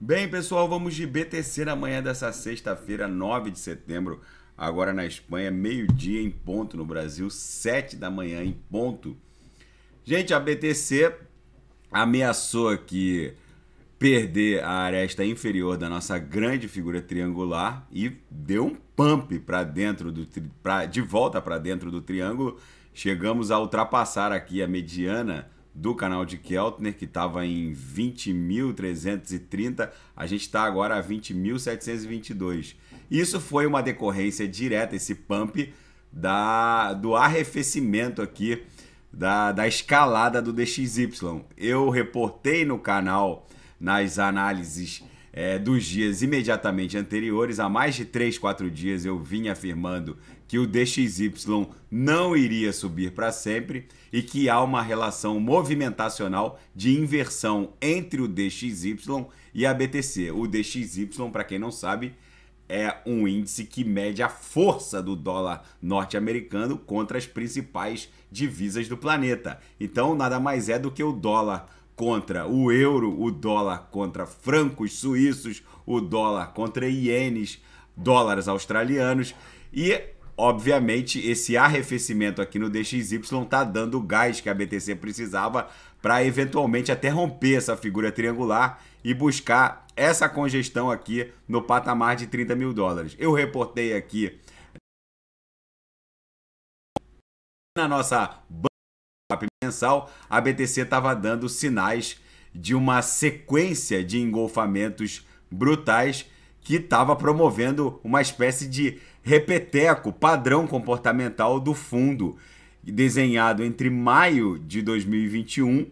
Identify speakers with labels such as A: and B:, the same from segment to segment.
A: Bem, pessoal, vamos de BTC na manhã dessa sexta-feira, 9 de setembro. Agora na Espanha, meio-dia em ponto. No Brasil, 7 da manhã em ponto. Gente, a BTC ameaçou aqui perder a aresta inferior da nossa grande figura triangular e deu um pump para dentro do pra, de volta para dentro do triângulo. Chegamos a ultrapassar aqui a mediana do canal de Keltner, que estava em 20.330, a gente está agora a 20.722. Isso foi uma decorrência direta, esse pump, da, do arrefecimento aqui, da, da escalada do DXY. Eu reportei no canal, nas análises é, dos dias imediatamente anteriores, há mais de 3, 4 dias eu vinha afirmando que o DXY não iria subir para sempre e que há uma relação movimentacional de inversão entre o DXY e a BTC. O DXY, para quem não sabe, é um índice que mede a força do dólar norte-americano contra as principais divisas do planeta. Então, nada mais é do que o dólar contra o euro, o dólar contra francos suíços, o dólar contra ienes, dólares australianos e Obviamente, esse arrefecimento aqui no DXY está dando o gás que a BTC precisava para eventualmente até romper essa figura triangular e buscar essa congestão aqui no patamar de 30 mil dólares. Eu reportei aqui na nossa banca mensal, a BTC estava dando sinais de uma sequência de engolfamentos brutais que estava promovendo uma espécie de repeteco padrão comportamental do fundo, desenhado entre maio de 2021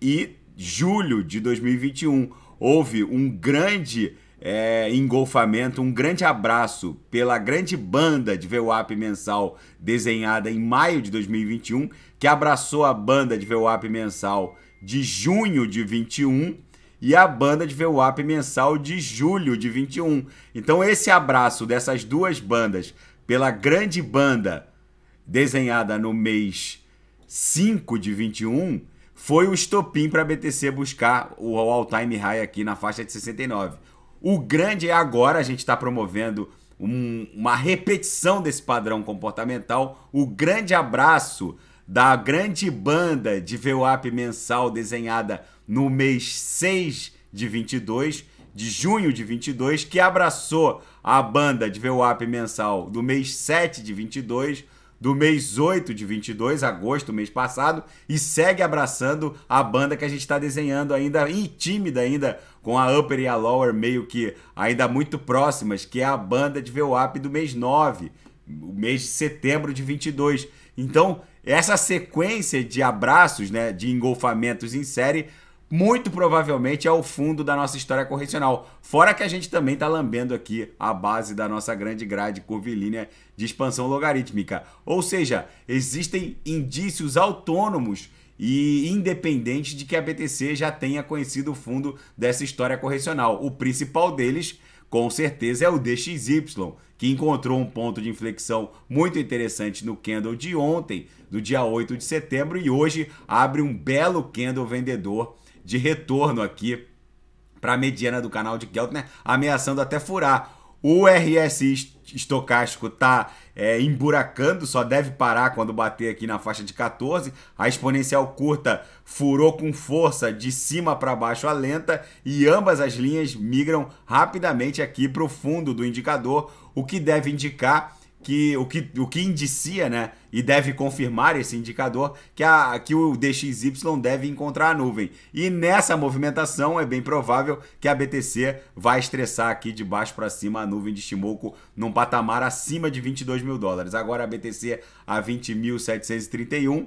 A: e julho de 2021. Houve um grande é, engolfamento, um grande abraço pela grande banda de VWAP mensal desenhada em maio de 2021, que abraçou a banda de VWAP mensal de junho de 21 e a banda de VWAP mensal de julho de 21. Então esse abraço dessas duas bandas pela grande banda desenhada no mês 5 de 21 foi o estopim para a BTC buscar o all-time high aqui na faixa de 69. O grande é agora, a gente está promovendo um, uma repetição desse padrão comportamental. O grande abraço da grande banda de VWAP mensal desenhada no mês 6 de 22, de junho de 22, que abraçou a banda de VWAP mensal do mês 7 de 22, do mês 8 de 22, agosto, mês passado, e segue abraçando a banda que a gente está desenhando ainda, e tímida ainda, com a Upper e a Lower meio que ainda muito próximas, que é a banda de VWAP do mês 9, o mês de setembro de 22. Então, essa sequência de abraços, né, de engolfamentos em série, muito provavelmente é o fundo da nossa história correcional. Fora que a gente também está lambendo aqui a base da nossa grande grade curvilínea de expansão logarítmica. Ou seja, existem indícios autônomos e independentes de que a BTC já tenha conhecido o fundo dessa história correcional. O principal deles com certeza é o DXY, que encontrou um ponto de inflexão muito interessante no candle de ontem, do dia 8 de setembro, e hoje abre um belo candle vendedor de retorno aqui para a mediana do canal de Keltner, né? ameaçando até furar o RSI estocástico está é, emburacando, só deve parar quando bater aqui na faixa de 14. A exponencial curta furou com força de cima para baixo a lenta e ambas as linhas migram rapidamente aqui para o fundo do indicador, o que deve indicar que o que, o que indicia, né, e deve confirmar esse indicador, que, a, que o DXY deve encontrar a nuvem. E nessa movimentação é bem provável que a BTC vai estressar aqui de baixo para cima a nuvem de Shimoku num patamar acima de 22 mil dólares. Agora a BTC a 20.731.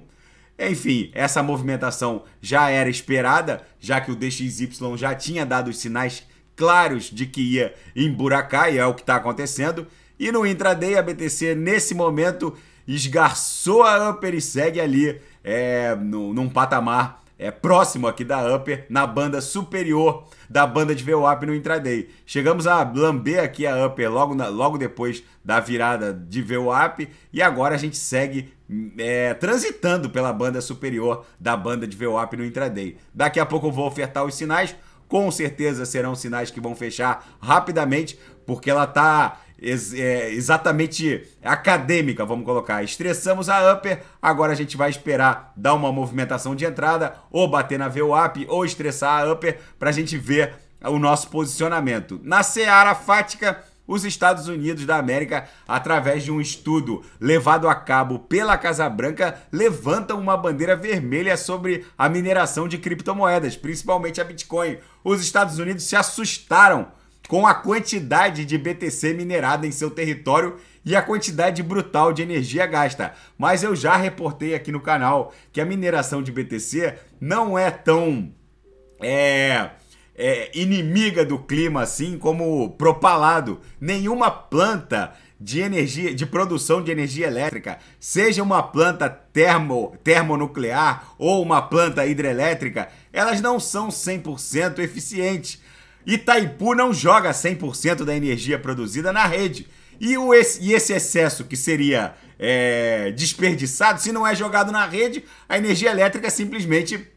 A: Enfim, essa movimentação já era esperada, já que o DXY já tinha dado os sinais claros de que ia emburacar, e é o que está acontecendo. E no intraday, a BTC nesse momento esgarçou a Upper e segue ali é, no, num patamar é, próximo aqui da Upper, na banda superior da banda de VWAP no intraday. Chegamos a lamber aqui a Upper logo, na, logo depois da virada de VWAP e agora a gente segue é, transitando pela banda superior da banda de VWAP no intraday. Daqui a pouco eu vou ofertar os sinais, com certeza serão sinais que vão fechar rapidamente, porque ela está ex é, exatamente acadêmica, vamos colocar. Estressamos a upper, agora a gente vai esperar dar uma movimentação de entrada, ou bater na VWAP, ou estressar a upper, para a gente ver o nosso posicionamento. Na seara fática, os Estados Unidos da América, através de um estudo levado a cabo pela Casa Branca, levantam uma bandeira vermelha sobre a mineração de criptomoedas, principalmente a Bitcoin. Os Estados Unidos se assustaram com a quantidade de BTC minerada em seu território e a quantidade brutal de energia gasta. Mas eu já reportei aqui no canal que a mineração de BTC não é tão é, é, inimiga do clima assim como propalado. Nenhuma planta de energia, de produção de energia elétrica, seja uma planta termo, termonuclear ou uma planta hidrelétrica, elas não são 100% eficientes Itaipu não joga 100% da energia produzida na rede. E, o, e esse excesso que seria é, desperdiçado, se não é jogado na rede, a energia elétrica simplesmente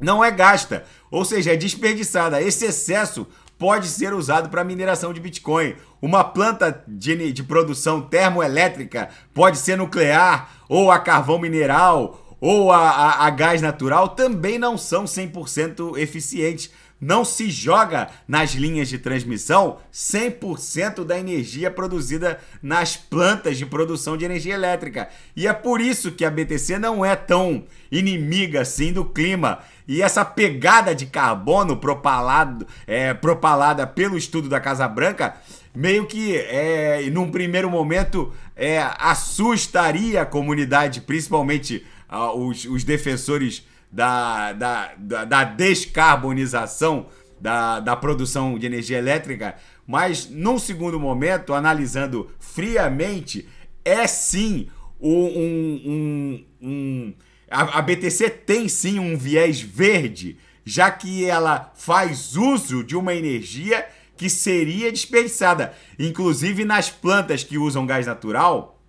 A: não é gasta. Ou seja, é desperdiçada. Esse excesso pode ser usado para mineração de Bitcoin. Uma planta de, de produção termoelétrica pode ser nuclear, ou a carvão mineral, ou a, a, a gás natural, também não são 100% eficientes não se joga nas linhas de transmissão 100% da energia produzida nas plantas de produção de energia elétrica. E é por isso que a BTC não é tão inimiga assim do clima. E essa pegada de carbono propalado, é, propalada pelo estudo da Casa Branca meio que é, num primeiro momento é, assustaria a comunidade, principalmente ah, os, os defensores da, da, da, da descarbonização da, da produção de energia elétrica, mas num segundo momento, analisando friamente, é sim um, um, um a, a BTC tem sim um viés verde, já que ela faz uso de uma energia que seria desperdiçada, inclusive nas plantas que usam gás natural,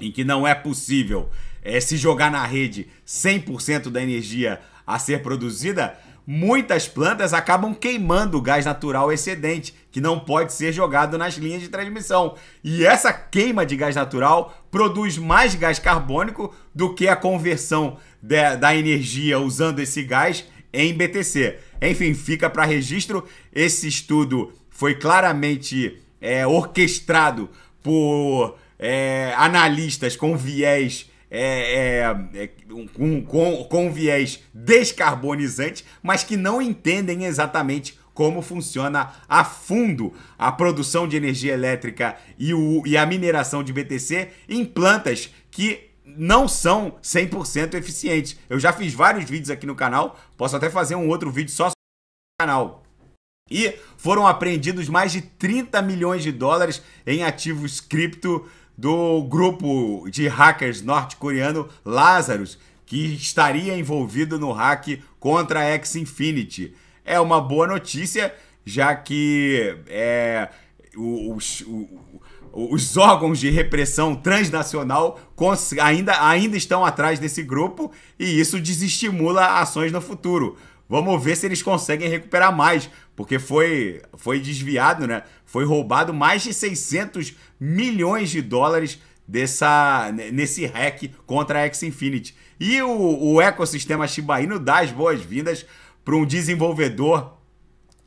A: em que não é possível é, se jogar na rede 100% da energia a ser produzida, muitas plantas acabam queimando o gás natural excedente, que não pode ser jogado nas linhas de transmissão. E essa queima de gás natural produz mais gás carbônico do que a conversão de, da energia usando esse gás em BTC. Enfim, fica para registro. Esse estudo foi claramente é, orquestrado por é, analistas com viés é, é, é um, com, com viés descarbonizante, mas que não entendem exatamente como funciona a fundo a produção de energia elétrica e, o, e a mineração de BTC em plantas que não são 100% eficientes. Eu já fiz vários vídeos aqui no canal, posso até fazer um outro vídeo só sobre o canal. E foram apreendidos mais de 30 milhões de dólares em ativos cripto do grupo de hackers norte-coreano Lazarus, que estaria envolvido no hack contra a X Infinity. É uma boa notícia, já que é, os, os órgãos de repressão transnacional ainda, ainda estão atrás desse grupo e isso desestimula ações no futuro. Vamos ver se eles conseguem recuperar mais, porque foi, foi desviado, né? Foi roubado mais de 600 milhões de dólares dessa nesse hack contra a X Infinity. E o, o ecossistema Shiba Inu dá as boas-vindas para um desenvolvedor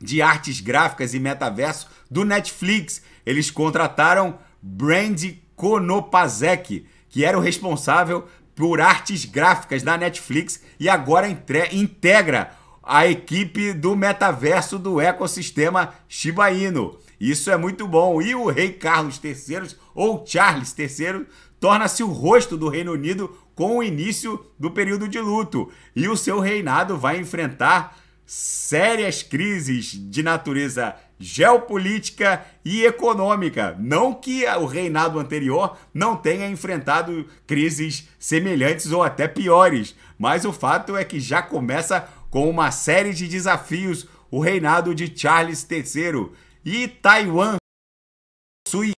A: de artes gráficas e metaverso do Netflix. Eles contrataram Brand Konopasek, que era o responsável por artes gráficas da Netflix e agora integra a equipe do metaverso do ecossistema Shiba Inu. Isso é muito bom. E o rei Carlos III, ou Charles III, torna-se o rosto do Reino Unido com o início do período de luto. E o seu reinado vai enfrentar sérias crises de natureza geopolítica e econômica. Não que o reinado anterior não tenha enfrentado crises semelhantes ou até piores, mas o fato é que já começa com uma série de desafios o reinado de Charles III e Taiwan possui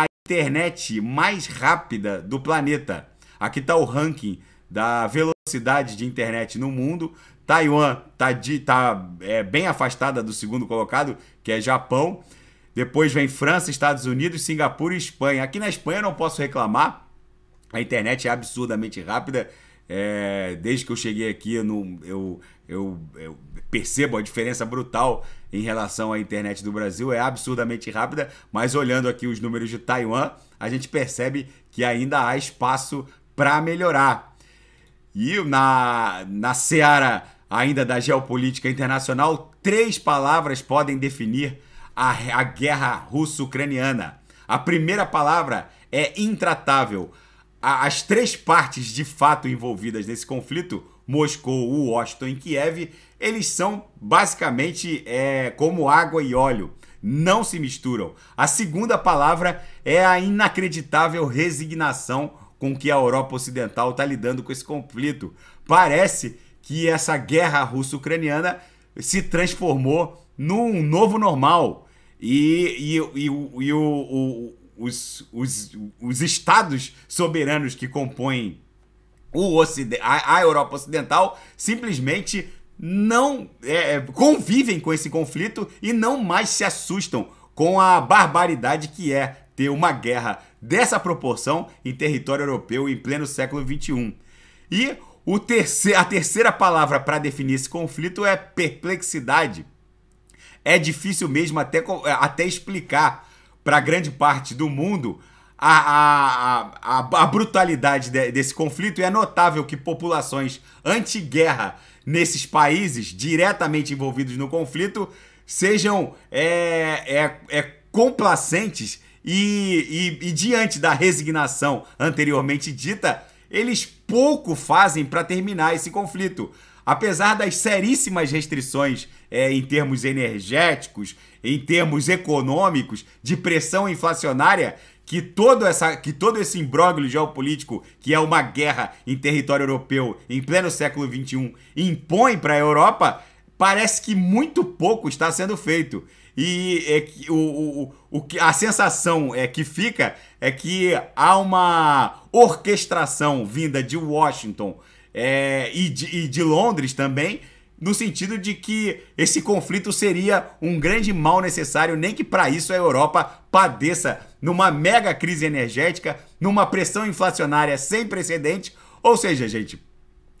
A: a internet mais rápida do planeta. Aqui está o ranking da velocidade de internet no mundo. Taiwan está tá, é, bem afastada do segundo colocado, que é Japão. Depois vem França, Estados Unidos, Singapura e Espanha. Aqui na Espanha eu não posso reclamar. A internet é absurdamente rápida. É, desde que eu cheguei aqui, eu, não, eu eu, eu, percebo a diferença brutal em relação à internet do Brasil, é absurdamente rápida, mas olhando aqui os números de Taiwan, a gente percebe que ainda há espaço para melhorar. E na, na seara ainda da geopolítica internacional, três palavras podem definir a, a guerra russo-ucraniana. A primeira palavra é intratável. as três partes de fato envolvidas nesse conflito Moscou, Washington e Kiev, eles são basicamente é, como água e óleo. Não se misturam. A segunda palavra é a inacreditável resignação com que a Europa Ocidental está lidando com esse conflito. Parece que essa guerra russo-ucraniana se transformou num novo normal. E, e, e, o, e o, o, os, os, os estados soberanos que compõem o Ocidente, a, a Europa Ocidental simplesmente não é, é, convivem com esse conflito e não mais se assustam com a barbaridade que é ter uma guerra dessa proporção em território europeu em pleno século XXI. E o terce a terceira palavra para definir esse conflito é perplexidade. É difícil mesmo até, é, até explicar para grande parte do mundo a, a, a, a brutalidade de, desse conflito e é notável que populações anti-guerra nesses países diretamente envolvidos no conflito sejam é, é, é complacentes e, e, e diante da resignação anteriormente dita, eles pouco fazem para terminar esse conflito. Apesar das seríssimas restrições é, em termos energéticos, em termos econômicos, de pressão inflacionária que, todo essa, que todo esse imbróglio geopolítico, que é uma guerra em território europeu em pleno século XXI, impõe para a Europa, parece que muito pouco está sendo feito. E é que, o, o, o, a sensação é que fica é que há uma orquestração vinda de Washington é, e, de, e de Londres também no sentido de que esse conflito seria um grande mal necessário, nem que para isso a Europa padeça numa mega crise energética, numa pressão inflacionária sem precedente. Ou seja, gente,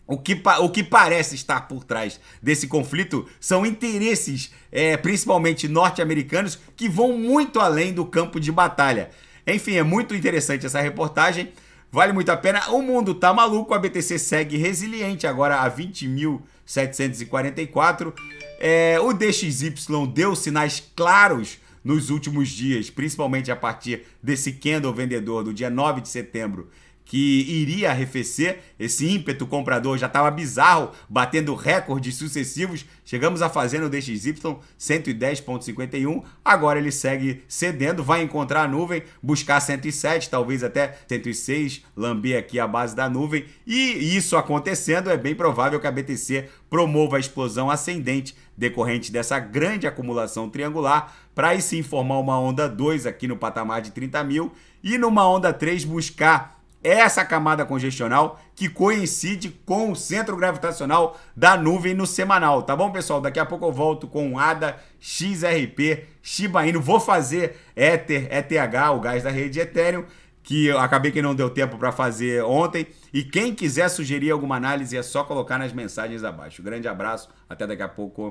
A: o que, o que parece estar por trás desse conflito são interesses, é, principalmente norte-americanos, que vão muito além do campo de batalha. Enfim, é muito interessante essa reportagem. Vale muito a pena. O mundo tá maluco, a BTC segue resiliente, agora a 20.744. É, o DXY deu sinais claros nos últimos dias, principalmente a partir desse candle vendedor do dia 9 de setembro, que iria arrefecer. Esse ímpeto comprador já estava bizarro, batendo recordes sucessivos. Chegamos a fazer no DXY 110,51. Agora ele segue cedendo, vai encontrar a nuvem, buscar 107, talvez até 106, lamber aqui a base da nuvem. E isso acontecendo, é bem provável que a BTC promova a explosão ascendente decorrente dessa grande acumulação triangular, para aí se formar uma onda 2 aqui no patamar de 30 mil e numa onda 3 buscar essa camada congestional que coincide com o centro gravitacional da nuvem no semanal, tá bom, pessoal? Daqui a pouco eu volto com ADA, XRP, Shiba Inu. Vou fazer Ether, ETH, o gás da rede Ethereum, que acabei que não deu tempo para fazer ontem. E quem quiser sugerir alguma análise é só colocar nas mensagens abaixo. Grande abraço, até daqui a pouco.